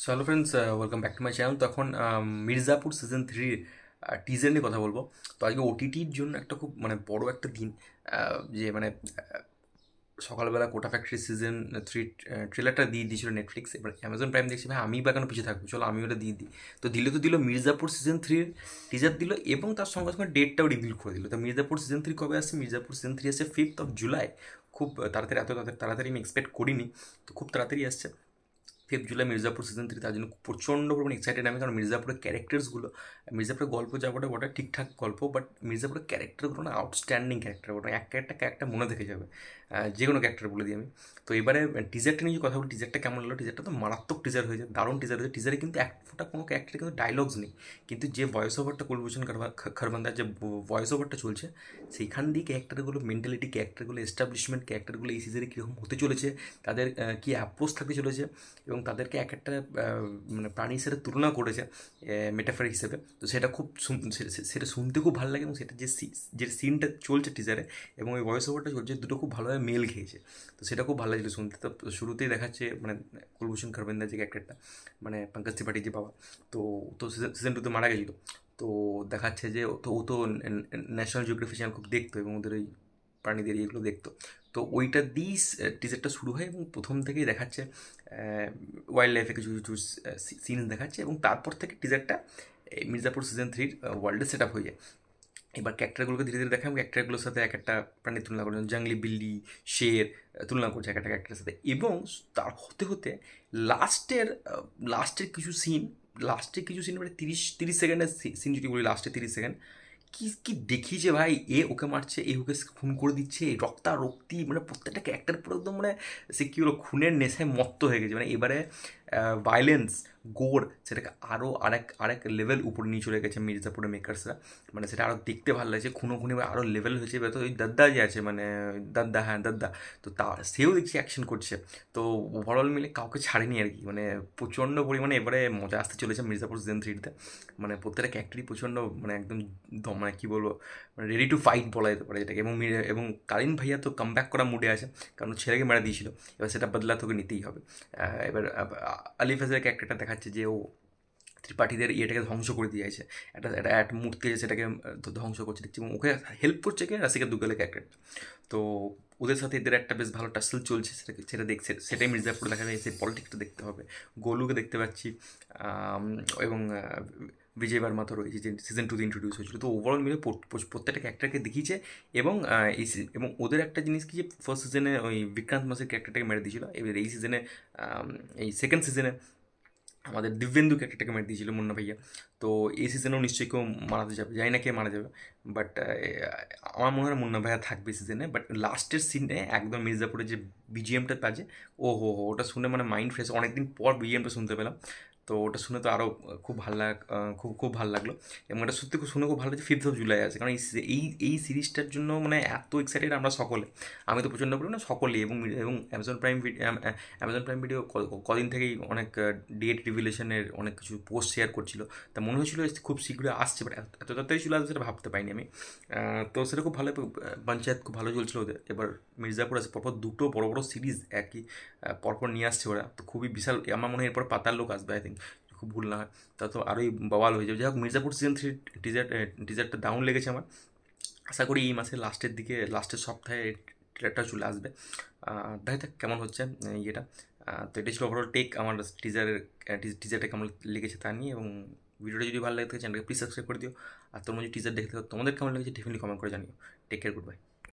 so hello friends welcome back to my channel তো এখন Mirzapur season থ্রির টিজার নিয়ে কথা বলবো তো আজকে ওটিটির জন্য একটা খুব মানে বড় একটা দিন যে মানে সকালবেলা কোটা ফ্যাক্টরি সিজন থ্রি ট্রেলারটা দিয়ে দিয়েছিল নেটফ্লিক্স এবার অ্যামাজন প্রাইম দেখছি ভাই আমি বা কেন পিছিয়ে থাকবো চলো আমি ওটা দিয়ে দিই তো দিলে তো দিল মির্জাপুর সিজন থ্রির টিজার দিল এবং তার সঙ্গে সঙ্গে ডেটটাও রিভিল করে দিল তো মির্জাপুর সিজন থ্রি কবে আসছে মির্জাপুর সিজন থ্রি আসছে ফিফথ অফ জুলাই খুব তাড়াতাড়ি এত তাড়াতাড়ি আমি এক্সপেক্ট করিনি তো খুব তাড়াতাড়ি আসছে ফিফ জুলাই মির্জাপুর সিজন থ্রি তার জন্য প্রচণ্ড পরিমাণ এক্সাইটেড আমি কারণ মির্জাপুরের ক্যারেক্টার্সগুলো মির্জাপুরের গল্প যা বটে ওটা ঠিকঠাক গল্প বাট মির্জাপুরের ক্যারেক্টারগুলো না আউটস্ট্যান্ডিং ক্যারেক্টার ওটা এক ক্যারেক্টার ক্যারেক্টার মনে থেকে যাবে যে কোনো ক্যারেক্টার বলে দিই আমি তো এবারে টিজারটা নিয়ে কথা বলি টিজারটা কেমন লাগলো টিজারটা তো মারাত্মক টিজার হয়েছে দারুণ টিজার হয়েছে টিজারে কিন্তু এক ফোটা কোনো ক্যারেক্টারে কিন্তু ডায়লগস নেই কিন্তু যে ভয়েস ওভারটা কুলভূষণ খরবান্দার যে ভয়েস ওভারটা চলছে সেইখান দিয়ে ক্যারেক্টারগুলো মেন্টালিটি ক্যারেক্টারগুলো এস্টাবলিশমেন্ট ক্যারেক্টারগুলো এই সিজারে কীরকম হতে চলেছে তাদের কী অ্যাপ্রোচ থাকতে চলেছে এবং তাদেরকে এক একটা মানে প্রাণী হিসেবে তুলনা করেছে মেটাফার হিসেবে তো সেটা খুব সেটা শুনতে খুব ভালো লাগে এবং সেটা যে যে সিনটা চলছে টিজারে এবং ওই ভয়েস ওভারটা চলছে দুটো খুব ভালোভাবে মেল খেয়েছে তো সেটা খুব ভালো লাগছিল শুনতে তো শুরুতেই দেখাচ্ছে মানে কুলভূষণ খরবেন্দার যে ক্যারেক্টারটা মানে পঙ্কজ ত্রিপাঠী যে বাবা তো তো সিজন টুতে মারা গেছিলো তো দেখাচ্ছে যে তো ও তো ন্যাশনাল জিওগ্রাফি চ্যানেল খুব দেখতো এবং ওদের ওই প্রাণীদের এগুলো দেখতো তো ওইটা দিয়েই টিজারটা শুরু হয় এবং প্রথম থেকেই দেখাচ্ছে ওয়াইল্ড লাইফে কিছু কিছু সিন দেখাচ্ছে এবং তারপর থেকে টিজারটা মির্জাপুর সিজন থ্রির ওয়ার্ল্ডে সেট আপ হয়ে যায় এবার ক্যারেক্টারগুলোকে ধীরে ধীরে দেখাম ক্যারেক্টারগুলোর সাথে এক একটা প্রাণীর তুলনা করছে জঙ্গলি বিল্লি শের তুলনা করছে এক একটা ক্যারেক্টারের সাথে এবং তার হতে হতে লাস্টের লাস্টের কিছু সিন লাস্টের কিছু সিন মানে তিরিশ তিরিশ সেকেন্ডের সিন যদি বলি লাস্টে তিরিশ সেকেন্ড কি কি দেখি যে ভাই এ ওকে মারছে এ ওকে খুন করে দিচ্ছে রক্তা রক্তি মানে প্রত্যেকটা ক্যারেক্টার পুরো একদম মানে সে কী হলো খুনের নেশায় মত্ত হয়ে গেছে মানে এবারে ভায়োলেন্স গোর সেটাকে আরও আরেক আরেক লেভেল উপরে নিয়ে চলে গেছে মির্জাপুরের মেকার্সরা মানে সেটা আরও দেখতে ভালো লাগছে খুনো খুনি আরও লেভেল হয়েছে এবার তো ওই দাদা যে আছে মানে দাদা হ্যাঁ দাদা তো তা সেও দেখছি অ্যাকশন করছে তো ওভারঅল মিলে কাউকে ছাড়েনি আর কি মানে প্রচণ্ড পরিমাণে এবারে মজা আসতে চলেছে মির্জাপুর জেন থ্রিটিতে মানে প্রত্যেকটা ক্যারেক্টারই প্রচণ্ড মানে একদম মানে কী বলবো মানে রেডি টু ফাইট বলা যেতে পারে যেটাকে এবং এবং কারিন ভাইয়া তো কাম ব্যাক করা মুডে আছে কারণ ছেলেকে মেরা দিয়েছিল এবার সেটা বদলা তোকে নিতেই হবে এবার আলি আলিফাজের ক্যারেক্টারটা দেখাচ্ছে যে ও ত্রিপাঠীদের ইয়েটাকে ধ্বংস করে দিয়েছে একটা একটা অ্যাট মূর্তি সেটাকে ধ্বংস করছে দেখছি এবং ওকে হেল্প করছে কে রাশিকা দুগালের ক্যারেক্টারটা তো ওদের সাথে এদের একটা বেশ ভালো টাসল চলছে সেটাকে সেটা দেখছে সেটাই মির্জাপুর দেখা যায় সেই পলিটিক্সটা দেখতে হবে গোলুকে দেখতে পাচ্ছি এবং বিজয় বার্মা রয়েছে যে সিজন টুতে ইন্ট্রোডিউস হয়েছিল তো ওভারঅল মিলে প্রত্যেকটা ক্যারেক্টারকে দেখিয়েছে এবং এই এবং ওদের একটা জিনিস কি যে ফার্স্ট সিজনে ওই বিক্রান্ত মাসের ক্যারেক্টারটাকে মেরে দিয়েছিল এবার এই সিজনে এই সেকেন্ড সিজনে আমাদের দিব্যেন্দু ক্যারেক্টারটাকে মেরে দিয়েছিল মুন্না ভাইয়া তো এই সিজনেও নিশ্চয়ই কেউ মারাতে যাবে যাই না কে মারা যাবে বাট আমার মনে হয় মুন্না ভাইয়া থাকবে সিজনে বাট লাস্টের সিনে একদম মির্জাপুরে যে বিজিএমটা বাজে ও হো হো ওটা শুনে মানে মাইন্ড ফ্রেশ অনেকদিন পর বিজিএমটা শুনতে পেলাম তো ওটা শুনে তো আরও খুব ভালো লাগ খুব খুব ভালো লাগলো এবং এটা সত্যি খুব শুনে খুব ভালো লাগছে ফিফথ অফ জুলাই আছে কারণ এই এই সিরিজটার জন্য মানে এত এক্সাইটেড আমরা সকলে আমি তো প্রচণ্ড করি না সকলেই এবং এবং Amazon Prime Amazon Prime video কদিন থেকেই অনেক ডেট রিভিলেশনের অনেক কিছু পোস্ট শেয়ার করছিল তা মনে হয়েছিল খুব শীঘ্রই আসছে বাট এত তাড়াতাড়ি চলে আসবে সেটা ভাবতে পাইনি আমি তো সেটা খুব ভালো পঞ্চায়েত খুব ভালো চলছিল ওদের এবার মির্জাপুর আছে পরপর দুটো বড় বড় সিরিজ একই পরপর নিয়ে আসছে ওরা তো খুবই বিশাল আমার মনে হয় এরপর পাতার লোক আসবে আই থিঙ্ক খুব ভুল না হয় তা তো আরোই বওয়াল হয়ে যাবে যাই হোক মির্জাপুর সিজন থ্রি টিজার টিজারটা ডাউন লেগেছে আমার আশা করি এই মাসের লাস্টের দিকে লাস্টের সপ্তাহে ট্রেলারটা চলে আসবে দেখা যাক কেমন হচ্ছে ইয়েটা তো এটা ছিল ওভারঅল টেক আমার টিজারের টিজারটা কেমন লেগেছে তা নিয়ে এবং ভিডিওটা যদি ভালো লাগে থাকে চ্যানেলকে প্লিজ সাবস্ক্রাইব করে দিও আর তোমার যদি টিজার দেখতে তোমাদের কেমন লেগেছে ডেফিনেটলি কমেন্ট করে জানিও টেক কেয়ার গুড বাই